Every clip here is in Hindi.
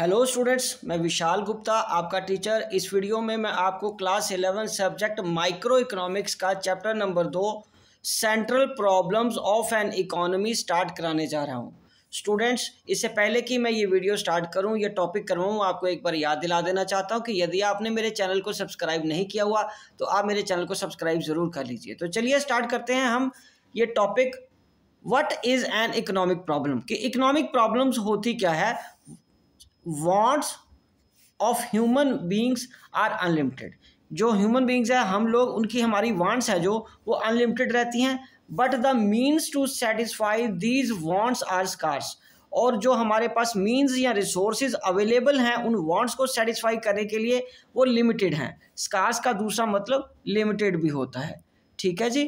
हेलो स्टूडेंट्स मैं विशाल गुप्ता आपका टीचर इस वीडियो में मैं आपको class eleven subject microeconomics का चैप्टर नंबर दो central problems of an economy start कराने जा रहा हूँ स्टूडेंट्स इससे पहले कि मैं ये वीडियो स्टार्ट करूं ये टॉपिक करवाऊँ आपको एक बार याद दिला देना चाहता हूँ कि यदि आपने मेरे चैनल को सब्सक्राइब नहीं किया हुआ तो आप मेरे चैनल को सब्सक्राइब ज़रूर कर लीजिए तो चलिए स्टार्ट करते हैं हम ये topic what is an economic problem कि इकोनॉमिक प्रॉब्लम्स होती क्या है wants of human beings are unlimited जो ह्यूमन बींग्स हैं हम लोग उनकी हमारी वांट्स हैं जो वो अनलिमिटेड रहती हैं but the means to satisfy these wants are scarce और जो हमारे पास मीन्स या रिसोर्सेज अवेलेबल हैं उन वांट्स को सेटिस्फाई करने के लिए वो लिमिटेड हैं स्कार्स का दूसरा मतलब लिमिटेड भी होता है ठीक है जी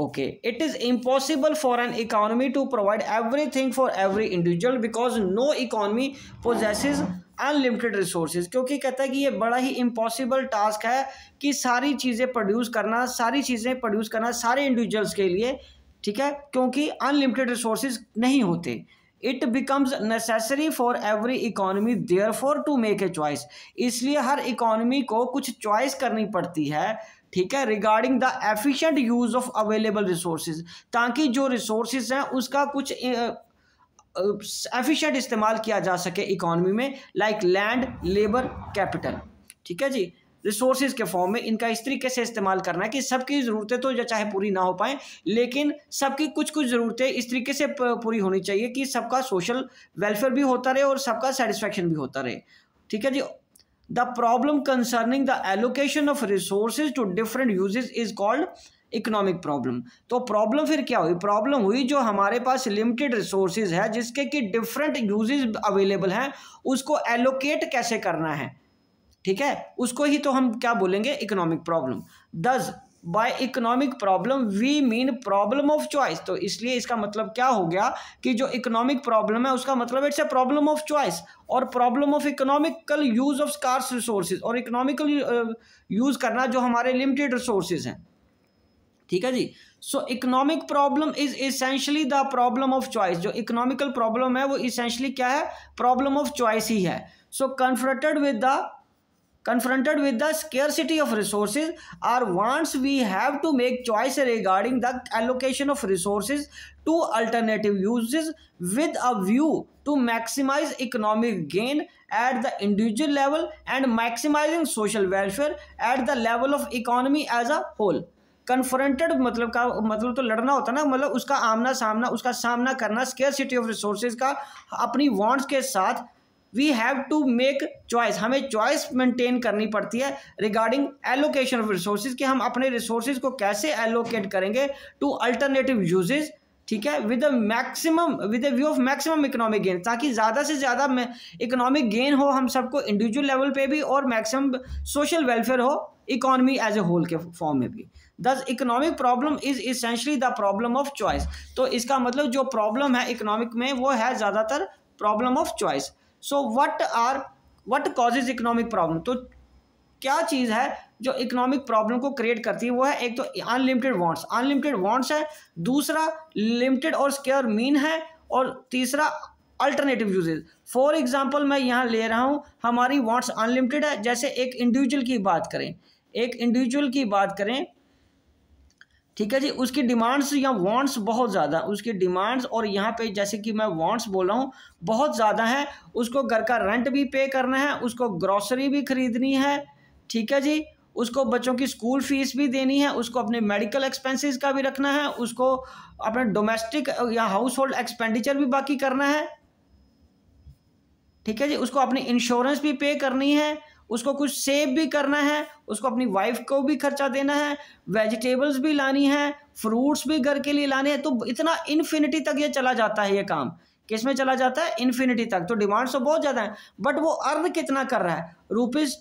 okay it is impossible for an economy to provide everything for every individual because no economy possesses unlimited resources क्योंकि कहता है कि ये बड़ा ही इम्पॉसिबल टास्क है कि सारी चीज़ें प्रोड्यूस करना सारी चीज़ें प्रोड्यूस करना सारे इंडिविजुअल्स के लिए ठीक है क्योंकि अनलिमिटेड रिसोर्सेज नहीं होते it becomes necessary for every economy therefore to make a choice इसलिए हर इकॉनमी को कुछ चॉइस करनी पड़ती है ठीक है regarding the efficient use of available resources ताकि जो रिसोर्सेज हैं उसका कुछ एफिशिएंट इस्तेमाल किया जा सके इकॉनमी में लाइक लैंड लेबर कैपिटल ठीक है जी रिसोर्सेज के फॉर्म में इनका इस तरीके से इस्तेमाल करना है कि सबकी ज़रूरतें तो या चाहे पूरी ना हो पाएँ लेकिन सबकी कुछ कुछ ज़रूरतें इस तरीके से पूरी होनी चाहिए कि सबका सोशल वेलफेयर भी होता रहे और सबका सेटिस्फेक्शन भी होता रहे ठीक है जी the problem concerning the allocation of resource to different uses is called economic problem तो प्रॉब्लम फिर क्या हुई प्रॉब्लम हुई जो हमारे पास लिमिटेड रिसोर्सेज है जिसके कि डिफरेंट यूज अवेलेबल हैं उसको एलोकेट कैसे करना है ठीक है उसको ही तो हम क्या बोलेंगे economic problem thus by economic problem we mean problem of choice तो इसलिए इसका मतलब क्या हो गया कि जो इकोनॉमिक प्रॉब्लम है उसका मतलब it's a problem of choice और problem of economical use of scarce resources और इकोनॉमिकल यूज uh, करना जो हमारे लिमिटेड रिसोर्सेज हैं ठीक है जी so economic problem is essentially the problem of choice जो इकोनॉमिकल प्रॉब्लम है वो इसेंशली क्या है प्रॉब्लम ऑफ चॉइस ही है so confronted with the confronted with the scarcity of resources or wants we have to make choice regarding the allocation of resources to alternative uses with a view to maximize economic gain at the individual level and maximizing social welfare at the level of economy as a whole confronted मतलब का मतलब तो लड़ना होता ना मतलब उसका आमना सामना उसका सामना करना स्केयर सिटी ऑफ रिसोर्सेज का अपनी वांट्स के साथ we have to make choice हमें चॉइस मेंटेन करनी पड़ती है रिगार्डिंग एलोकेशन ऑफ रिसोर्सेज कि हम अपने रिसोर्सेज को कैसे एलोकेट करेंगे टू अल्टरनेटिव यूजेज ठीक है with maximum with view of maximum economic gain ताकि ज़्यादा से ज़्यादा इकोनॉमिक गेन हो हम सबको इंडिविजुअल लेवल पे भी और मैक्सिमम सोशल वेलफेयर हो इकोनॉमी एज ए होल के फॉर्म में भी thus economic problem is essentially the problem of choice तो इसका मतलब जो प्रॉब्लम है इकोनॉमिक में वो है ज़्यादातर problem of choice so what are what causes economic problem तो क्या चीज़ है जो इकोनॉमिक प्रॉब्लम को क्रिएट करती है वो है एक तो अनलिमिटेड वांट्स अनलिमिटेड वांट्स है दूसरा लिमिटेड और स्केयर मीन है और तीसरा अल्टरनेटिव यूजेज फॉर एग्जाम्पल मैं यहाँ ले रहा हूँ हमारी वांट्स अनलिमिटेड है जैसे एक इंडिविजुअल की बात करें एक इंडिविजुअल की बात करें ठीक है जी उसकी डिमांड्स या वांट्स बहुत ज़्यादा उसकी डिमांड्स और यहाँ पे जैसे कि मैं वांट्स बोल रहा हूँ बहुत ज़्यादा है उसको घर का रेंट भी पे करना है उसको ग्रॉसरी भी खरीदनी है ठीक है जी उसको बच्चों की स्कूल फीस भी देनी है उसको अपने मेडिकल एक्सपेंसेस का भी रखना है उसको अपने डोमेस्टिक या हाउस होल्ड एक्सपेंडिचर भी बाकी करना है ठीक है जी उसको अपनी इंश्योरेंस भी पे करनी है उसको कुछ सेव भी करना है उसको अपनी वाइफ को भी खर्चा देना है वेजिटेबल्स भी लानी है फ्रूट्स भी घर के लिए लाने हैं तो इतना इन्फिनिटी तक ये चला जाता है ये काम किस में चला जाता है इन्फिनिटी तक तो डिमांड्स तो बहुत ज़्यादा हैं बट वो अर्न कितना कर रहा है रुपीज़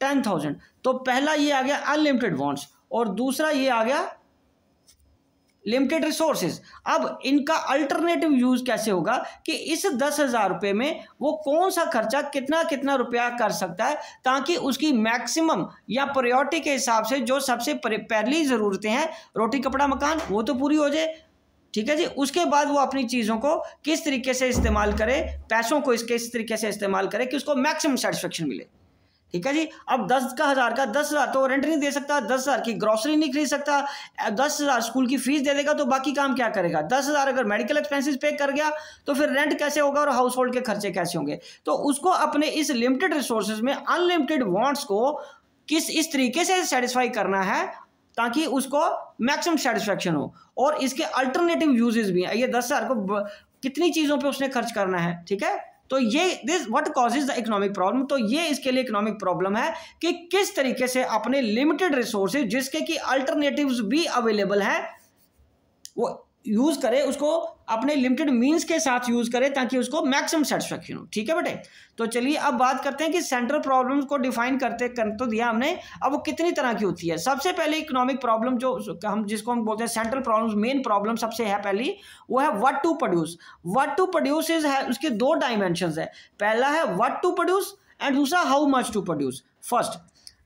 टेन थाउजेंड तो पहला ये आ गया अनलिमिटेड वॉन्ट्स और दूसरा ये आ गया लिमिटेड रिसोर्सेज अब इनका अल्टरनेटिव यूज़ कैसे होगा कि इस दस हज़ार रुपये में वो कौन सा खर्चा कितना कितना रुपया कर सकता है ताकि उसकी मैक्सिमम या प्रायोरिटी के हिसाब से जो सबसे पहली ज़रूरतें हैं रोटी कपड़ा मकान वो तो पूरी हो जाए ठीक है जी उसके बाद वो अपनी चीज़ों को किस तरीके से इस्तेमाल करे पैसों को इसके इस तरीके से इस्तेमाल करे कि उसको मैक्सिमम सेटिस्फेक्शन मिले ठीक है जी अब दस का हज़ार का दस हज़ार तो रेंट नहीं दे सकता दस हज़ार की ग्रोसरी नहीं खरीद सकता दस हज़ार स्कूल की फ़ीस दे देगा तो बाकी काम क्या करेगा दस हज़ार अगर मेडिकल एक्सपेंसेस पे कर गया तो फिर रेंट कैसे होगा और हाउस होल्ड के खर्चे कैसे होंगे तो उसको अपने इस लिमिटेड रिसोर्सेज में अनलिमिटेड वॉन्ट्स को किस इस तरीके से सेटिस्फाई करना है ताकि उसको मैक्सिमम सेटिस्फेक्शन हो और इसके अल्टरनेटिव यूजेज भी हैं ये दस हज़ार को कितनी चीज़ों पर उसने खर्च करना है ठीक है तो ये this what causes the economic problem तो ये इसके लिए इकोनॉमिक प्रॉब्लम है कि किस तरीके से अपने लिमिटेड रिसोर्सेज जिसके कि अल्टरनेटिव्स भी अवेलेबल हैं वो यूज़ करें उसको अपने लिमिटेड मींस के साथ यूज़ करें ताकि उसको मैक्सिमम सेटिस्फेक्शन हो ठीक है बेटे तो चलिए अब बात करते हैं कि सेंट्रल प्रॉब्लम्स को डिफाइन करते कर तो दिया हमने अब वो कितनी तरह की होती है सबसे पहले इकोनॉमिक प्रॉब्लम जो हम जिसको हम बोलते हैं सेंट्रल प्रॉब्लम मेन प्रॉब्लम सबसे है पहली वो है what to produce what to produce है उसके दो डायमेंशन है पहला है वट टू प्रोड्यूस एंड दूसरा how much to produce first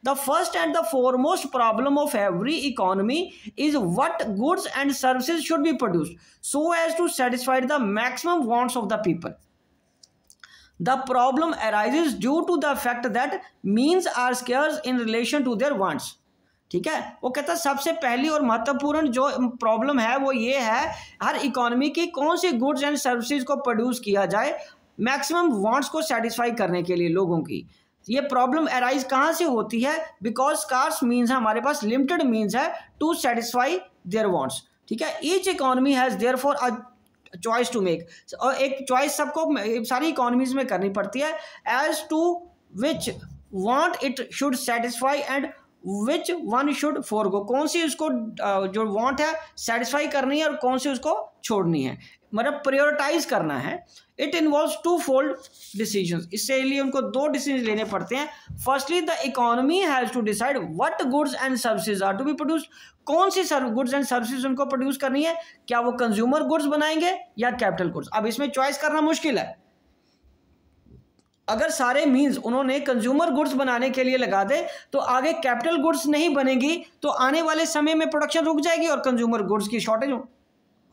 the first and the foremost problem of every economy is what goods and service should be produced so as to satisfied the maximum wants of the people the problem arises due to the fact that means are scarce in relation to their wants ठीक है वो कहता है सबसे पहली और महत्वपूर्ण जो प्रॉब्लम है वो ये है हर इकोनॉमी की कौन सी गुड्स एंड सर्विसेज को प्रोड्यूस किया जाए मैक्सिमम वांट्स को सेटिस्फाई करने के लिए लोगों की ये प्रॉब्लम अराइज कहाँ से होती है बिकॉज कार्स मीन्स है हमारे पास लिमिटेड मीन्स है टू सेटिस्फाई देयर वॉन्ट्स ठीक है each economy has therefore a choice to make और एक चॉइस सबको सारी इकोनॉमीज में करनी पड़ती है as to which want it should satisfy and which one should forgo कौन सी उसको जो वॉन्ट है सेटिस्फाई करनी है और कौन सी उसको छोड़नी है मतलब प्रियोरिटाइज करना है it involve twofold decision इससे लिए उनको दो डिसीजन लेने पड़ते हैं firstly the economy has to decide what goods and services are to be produce कौन सी सर्व गुड्स एंड सर्विसेज उनको प्रोड्यूस करनी है क्या वो कंज्यूमर गुड्स बनाएंगे या कैपिटल गुड्स अब इसमें चॉइस करना मुश्किल है अगर सारे मीन्स उन्होंने कंज्यूमर गुड्स बनाने के लिए लगा दे तो आगे कैपिटल गुड्स नहीं बनेगी तो आने वाले समय में प्रोडक्शन रुक जाएगी और कंज्यूमर गुड्स की शॉर्टेज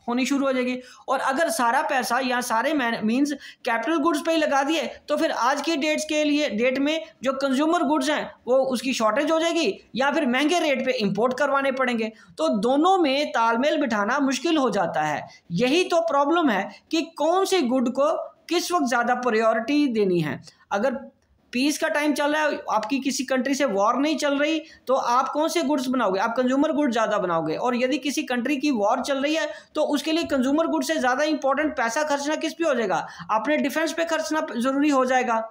होनी शुरू हो जाएगी और अगर सारा पैसा या सारे मीन्स कैपिटल गुड्स पे ही लगा दिए तो फिर आज की डेट्स के लिए डेट में जो कंज्यूमर गुड्स हैं वो उसकी शॉर्टेज हो जाएगी या फिर महंगे रेट पे इंपोर्ट करवाने पड़ेंगे तो दोनों में तालमेल बिठाना मुश्किल हो जाता है यही तो प्रॉब्लम है कि कौन से गुड को किस वक्त ज़्यादा प्रायोरिटी देनी है अगर पीस का टाइम चल रहा है आपकी किसी कंट्री से वॉर नहीं चल रही तो आप कौन से गुड्स बनाओगे आप कंज्यूमर गुड्स ज़्यादा बनाओगे और यदि किसी कंट्री की वॉर चल रही है तो उसके लिए कंज्यूमर गुड से ज़्यादा इंपॉर्टेंट पैसा खर्चना किस पे हो जाएगा अपने डिफेंस पे खर्चना ज़रूरी हो जाएगा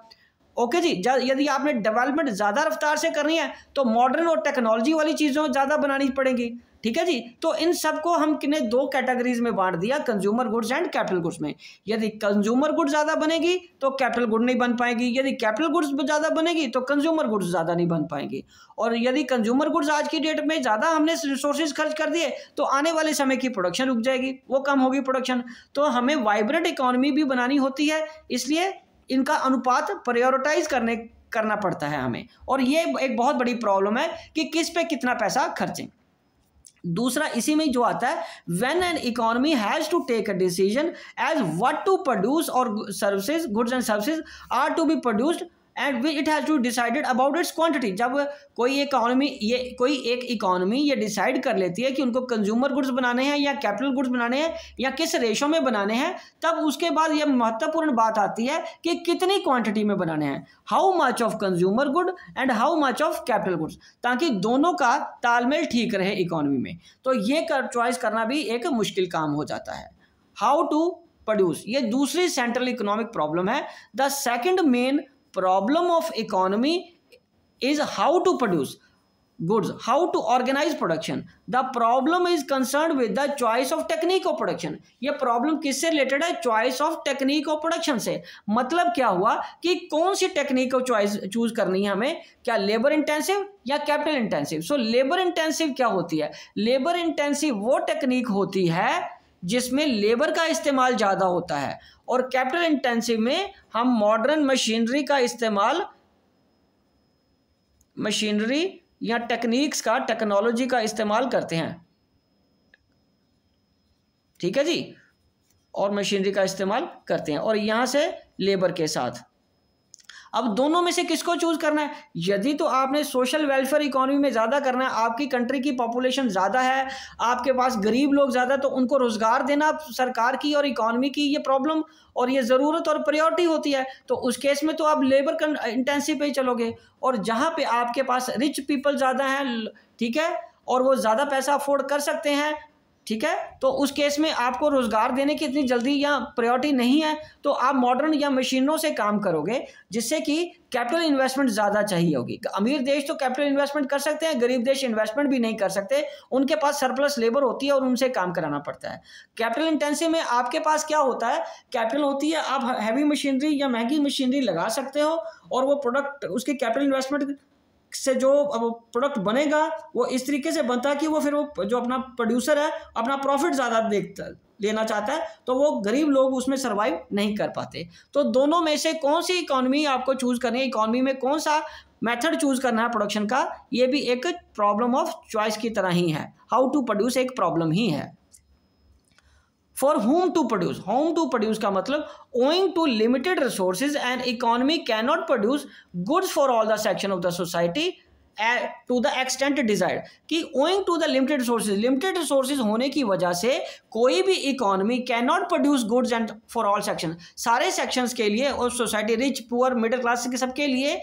ओके जी यदि आपने डेवलपमेंट ज़्यादा रफ्तार से करनी है तो मॉडर्न और टेक्नोलॉजी वाली चीज़ों ज़्यादा बनानी पड़ेंगी ठीक है जी तो इन सबको हमने दो कैटेगरीज में बांट दिया consumer goods and capital goods में यदि कंज्यूमर गुड्स ज़्यादा बनेगी तो कैपिटल गुड नहीं बन पाएगी यदि कैपिटल गुड्स ज़्यादा बनेगी तो कंज्यूमर गुड्स ज़्यादा नहीं बन पाएंगे और यदि कंज्यूमर गुड्स आज की डेट में ज़्यादा हमने रिसोर्सेज खर्च कर दिए तो आने वाले समय की प्रोडक्शन रुक जाएगी वो कम होगी प्रोडक्शन तो हमें वाइब्रेंट इकोनॉमी भी बनानी होती है इसलिए इनका अनुपात प्रायोरिटाइज करने करना पड़ता है हमें और ये एक बहुत बड़ी प्रॉब्लम है कि किस पे कितना पैसा खर्चें दूसरा इसी में जो आता है when an economy has to take a decision as what to produce और services goods and services are to be produced and which it has to decided about its quantity जब कोई इकॉनमी ये कोई एक इकॉनमी ये डिसाइड कर लेती है कि उनको कंज्यूमर गुड्स बनाने हैं या कैपिटल गुड्स बनाने हैं या किस रेशो में बनाने हैं तब उसके बाद ये महत्वपूर्ण बात आती है कि कितनी क्वांटिटी में बनाने हैं how much of consumer good and how much of capital goods ताकि दोनों का तालमेल ठीक रहे इकॉनमी में तो ये कर चॉइस करना भी एक मुश्किल काम हो जाता है हाउ टू प्रोड्यूस ये दूसरी सेंट्रल इकोनॉमिक प्रॉब्लम है the second main problem of economy is how to produce goods how to organise production the problem is concern with the choice of technique of production ये प्रॉब्लम किससे रिलेटेड है choice of technique of production से मतलब क्या हुआ कि कौन सी टेक्निक ऑफ चॉइस चूज करनी है हमें क्या लेबर इंटेंसिव या capital intensive so labour intensive क्या होती है लेबर इंटेंसिव वो टेक्निक होती है जिसमें लेबर का इस्तेमाल ज़्यादा होता है और कैपिटल इंटेंसिव में हम मॉडर्न मशीनरी का इस्तेमाल मशीनरी या टेक्निक्स का टेक्नोलॉजी का इस्तेमाल करते हैं ठीक है जी और मशीनरी का इस्तेमाल करते हैं और यहाँ से लेबर के साथ अब दोनों में से किसको चूज करना है यदि तो आपने सोशल वेलफेयर इकोनॉमी में ज़्यादा करना है आपकी कंट्री की पॉपुलेशन ज़्यादा है आपके पास गरीब लोग ज़्यादा तो उनको रोज़गार देना सरकार की और इकॉनमी की ये प्रॉब्लम और ये ज़रूरत और प्रायोरिटी होती है तो उस केस में तो आप लेबर इंटेंसिव पे ही चलोगे और जहाँ पे आपके पास रिच पीपल ज़्यादा हैं ठीक है और वो ज़्यादा पैसा अफोर्ड कर सकते हैं ठीक है तो उस केस में आपको रोज़गार देने की इतनी जल्दी या प्रायोरिटी नहीं है तो आप मॉडर्न या मशीनों से काम करोगे जिससे कि कैपिटल इन्वेस्टमेंट ज़्यादा चाहिए होगी अमीर देश तो कैपिटल इन्वेस्टमेंट कर सकते हैं गरीब देश इन्वेस्टमेंट भी नहीं कर सकते उनके पास सरप्लस लेबर होती है और उनसे काम कराना पड़ता है कैपिटल इंटेंसिव में आपके पास क्या होता है कैपिटल होती है आप हैवी मशीनरी या महंगी मशीनरी लगा सकते हो और वो प्रोडक्ट उसके कैपिटल इन्वेस्टमेंट से जो प्रोडक्ट बनेगा वो इस तरीके से बनता है कि वो फिर वो जो अपना प्रोड्यूसर है अपना प्रॉफिट ज़्यादा देखता लेना चाहता है तो वो गरीब लोग उसमें सर्वाइव नहीं कर पाते तो दोनों में से कौन सी इकोनॉमी आपको चूज़ करनी है इकोनॉमी में कौन सा मेथड चूज़ करना है प्रोडक्शन का ये भी एक प्रॉब्लम ऑफ चॉइस की तरह ही है हाउ टू प्रोड्यूस एक प्रॉब्लम ही है for whom to produce whom to produce का मतलब owing to limited resources and economy cannot produce goods for all the section of the society to the extent desired कि owing to the limited resources limited resources होने की वजह से कोई भी economy cannot produce goods and for all section सारे सेक्शंस के लिए और society rich poor middle class के सबके लिए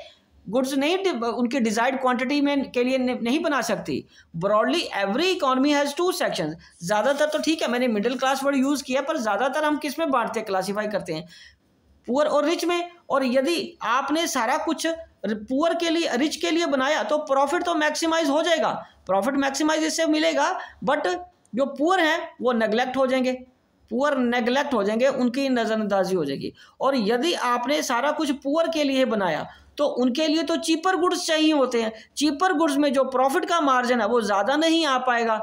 गुड्स नहीं उनके डिजायर्ड क्वांटिटी में के लिए नहीं बना सकती broadly every economy has two section ज़्यादातर तो ठीक है मैंने मिडिल क्लास वर्ड यूज़ किया पर ज़्यादातर हम किस में बांटते हैं क्लासीफाई करते हैं पुअर और रिच में और यदि आपने सारा कुछ पुअर के लिए रिच के लिए बनाया तो प्रॉफिट तो मैक्सिमाइज हो जाएगा प्रॉफिट मैक्सिमाइज इससे मिलेगा बट जो पुअर हैं वो नेग्लेक्ट हो जाएंगे पुअर नेग्लेक्ट हो जाएंगे उनकी नज़रअंदाजी हो जाएगी और यदि आपने सारा कुछ पुअर के लिए बनाया तो उनके लिए तो चीपर गुड्स चाहिए होते हैं चीपर गुड्स में जो प्रॉफिट का मार्जिन है वो ज़्यादा नहीं आ पाएगा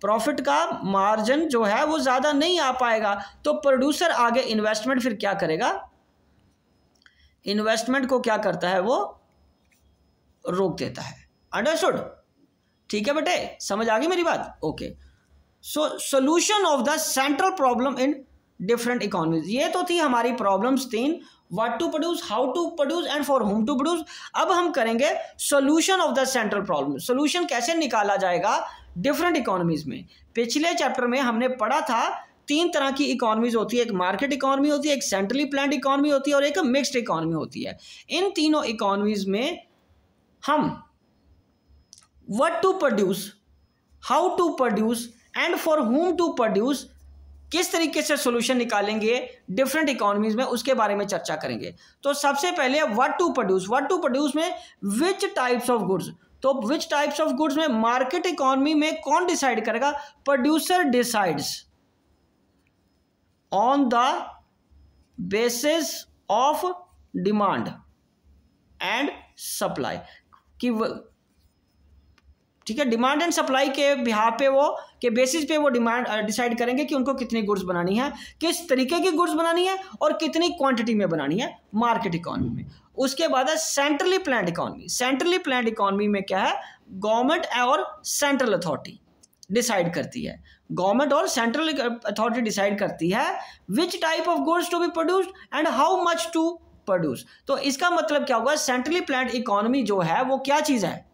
प्रॉफिट का मार्जिन जो है वो ज़्यादा नहीं आ पाएगा तो प्रोड्यूसर आगे इन्वेस्टमेंट फिर क्या करेगा इन्वेस्टमेंट को क्या करता है वो रोक देता है अंडरस्टूड ठीक है बेटे समझ आ गई मेरी बात okay so solution of the central problem in different economies ये तो थी हमारी प्रॉब्लम्स तीन what to produce how to produce and for whom to produce अब हम करेंगे solution of the central problem solution कैसे निकाला जाएगा डिफरेंट इकोनॉमीज में पिछले चैप्टर में हमने पढ़ा था तीन तरह की इकोनॉमीज होती है एक मार्केट इकोनॉमी होती है एक सेंट्रली प्लान इकोनॉमी होती है और एक मिक्सड इकोनॉमी होती है इन तीनों इकोनॉमीज में हम what to produce how to produce and for whom to produce किस तरीके से सोल्यूशन निकालेंगे डिफरेंट इकोनॉमीज में उसके बारे में चर्चा करेंगे तो सबसे पहले what to produce what to produce में विच टाइप्स ऑफ गुड्स तो विच टाइप्स ऑफ गुड्स में मार्केट इकोनॉमी में कौन डिसाइड करेगा producer decides on the basis of demand and supply कि ठीक है डिमांड एंड सप्लाई के बिहार पे वो के बेसिस पे वो डिमांड डिसाइड uh, करेंगे कि उनको कितनी गुड्स बनानी है किस तरीके की गुड्स बनानी है और कितनी क्वांटिटी में बनानी है मार्केट इकोनॉमी में उसके बाद है centrally plan economy centrally plan economy में क्या है गवर्नमेंट और सेंट्रल अथॉरिटी डिसाइड करती है गवर्नमेंट और सेंट्रल अथॉरिटी डिसाइड करती है which type of goods to be produced and how much to produce तो इसका मतलब क्या होगा सेंट्रली प्लान इकोनॉमी जो है वो क्या चीज़ है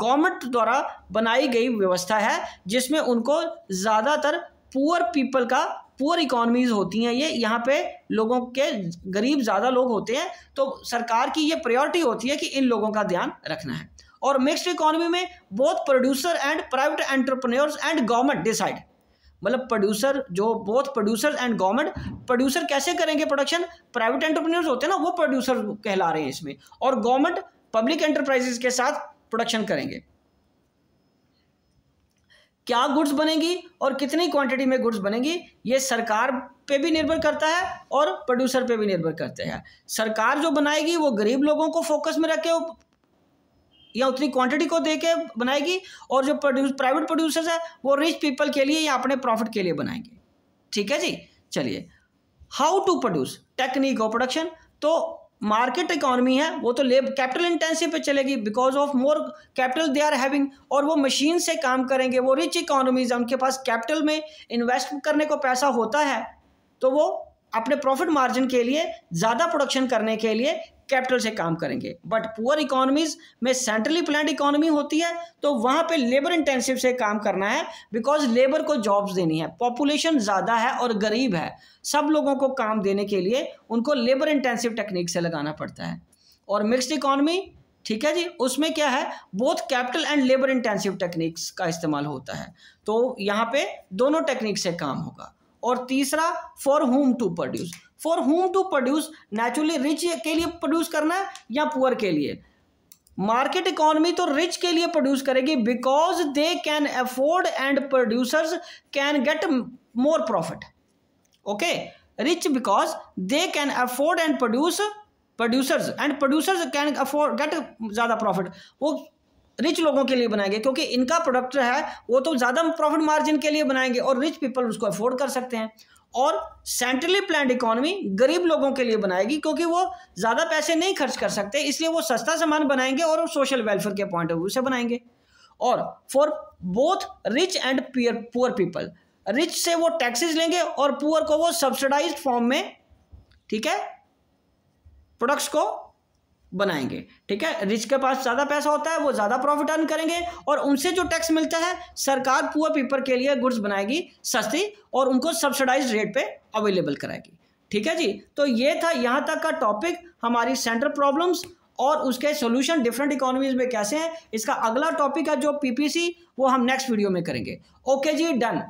गवर्नमेंट द्वारा बनाई गई व्यवस्था है जिसमें उनको ज़्यादातर पुअर पीपल का पुअर इकोनॉमीज होती हैं ये यहाँ पे लोगों के गरीब ज़्यादा लोग होते हैं तो सरकार की ये प्रायोरिटी होती है कि इन लोगों का ध्यान रखना है और मिक्सड इकोनॉमी में both producer and private entrepreneurs and government decide मतलब प्रोड्यूसर जो both producer and government producer कैसे करेंगे प्रोडक्शन प्राइवेट एंटरप्रेन्योर्स होते हैं ना वो प्रोड्यूसर कहला रहे हैं इसमें और गवर्नमेंट पब्लिक एंटरप्राइजेस के साथ प्रोडक्शन करेंगे क्या गुड्स बनेगी और कितनी क्वांटिटी में गुड्स बनेगी ये सरकार पे भी निर्भर करता है और प्रोड्यूसर पे भी निर्भर करते हैं सरकार जो बनाएगी वो गरीब लोगों को फोकस में रखे या उतनी क्वांटिटी को देके बनाएगी और जो प्रोड्यूस प्राइवेट प्रोड्यूसर्स है वो रिच पीपल के लिए या अपने प्रॉफिट के लिए बनाएंगे ठीक है जी चलिए how to produce technique of production तो मार्केट इकॉनमी है वो तो लेब कैपिटल इंटेंसिव पे चलेगी because of more capital they are having और वो मशीन से काम करेंगे वो रिच इकोनॉमीज है उनके पास कैपिटल में इन्वेस्ट करने को पैसा होता है तो वो अपने प्रॉफिट मार्जिन के लिए ज़्यादा प्रोडक्शन करने के लिए कैपिटल से काम करेंगे बट पुअर इकोनॉमीज में सेंट्रली प्लान इकोनॉमी होती है तो वहां पे लेबर इंटेंसिव से काम करना है बिकॉज लेबर को जॉब्स देनी है पॉपुलेशन ज़्यादा है और गरीब है सब लोगों को काम देने के लिए उनको लेबर इंटेंसिव टेक्निक से लगाना पड़ता है और मिक्सड इकोनॉमी ठीक है जी उसमें क्या है both capital and labour intensive techniques का इस्तेमाल होता है तो यहाँ पे दोनों टेक्निक से काम होगा और तीसरा for whom to produce for whom to produce naturally rich के लिए प्रोड्यूस करना है या पुअर के लिए मार्केट इकोनॉमी तो रिच के लिए प्रोड्यूस करेगी because they can afford and producers can get more profit okay rich because they can afford and produce producers and producers can afford get ज़्यादा प्रॉफिट वो रिच लोगों के लिए बनाएंगे क्योंकि इनका प्रोडक्ट है वो तो ज़्यादा प्रॉफिट मार्जिन के लिए बनाएंगे और रिच पीपल उसको अफोर्ड कर सकते हैं और सेंट्रली प्लान इकोनॉमी गरीब लोगों के लिए बनाएगी क्योंकि वो ज़्यादा पैसे नहीं खर्च कर सकते इसलिए वो सस्ता सामान बनाएंगे और सोशल वेलफेयर के पॉइंट ऑफ व्यू से बनाएंगे और फॉर बोथ रिच एंड पियर पुअर पीपल रिच से वो टैक्सेस लेंगे और पुअर को वो सब्सिडाइज्ड फॉर्म में ठीक है प्रोडक्ट्स को बनाएंगे ठीक है रिच के पास ज़्यादा पैसा होता है वो ज़्यादा प्रॉफिट अर्न करेंगे और उनसे जो टैक्स मिलता है सरकार पुअर पीपर के लिए गुड्स बनाएगी सस्ती और उनको सब्सिडाइज रेट पे अवेलेबल कराएगी ठीक है जी तो ये था यहाँ तक का टॉपिक हमारी सेंट्रल प्रॉब्लम्स और उसके सोल्यूशन डिफरेंट इकोनॉमीज में कैसे हैं इसका अगला टॉपिक है जो पीपीसी वो हम नेक्स्ट वीडियो में करेंगे ओके जी डन